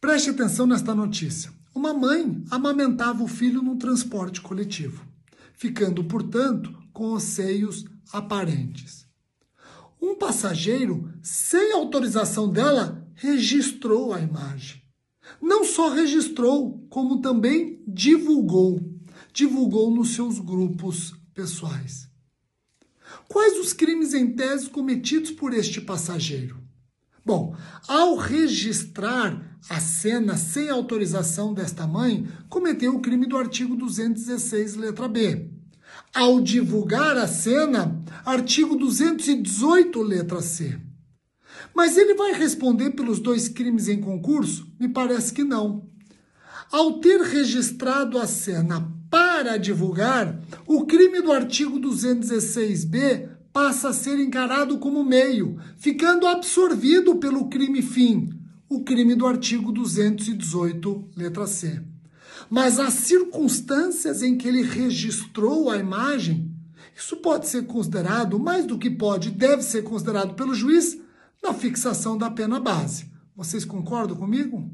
Preste atenção nesta notícia. Uma mãe amamentava o filho num transporte coletivo, ficando, portanto, com os seios aparentes. Um passageiro, sem autorização dela, registrou a imagem. Não só registrou, como também divulgou. Divulgou nos seus grupos pessoais. Quais os crimes em tese cometidos por este passageiro? Bom, ao registrar a cena sem autorização desta mãe, cometeu o crime do artigo 216, letra B. Ao divulgar a cena, artigo 218, letra C. Mas ele vai responder pelos dois crimes em concurso? Me parece que não. Ao ter registrado a cena para divulgar, o crime do artigo 216b passa a ser encarado como meio, ficando absorvido pelo crime fim, o crime do artigo 218, letra C. Mas as circunstâncias em que ele registrou a imagem, isso pode ser considerado, mais do que pode, deve ser considerado pelo juiz na fixação da pena base. Vocês concordam comigo?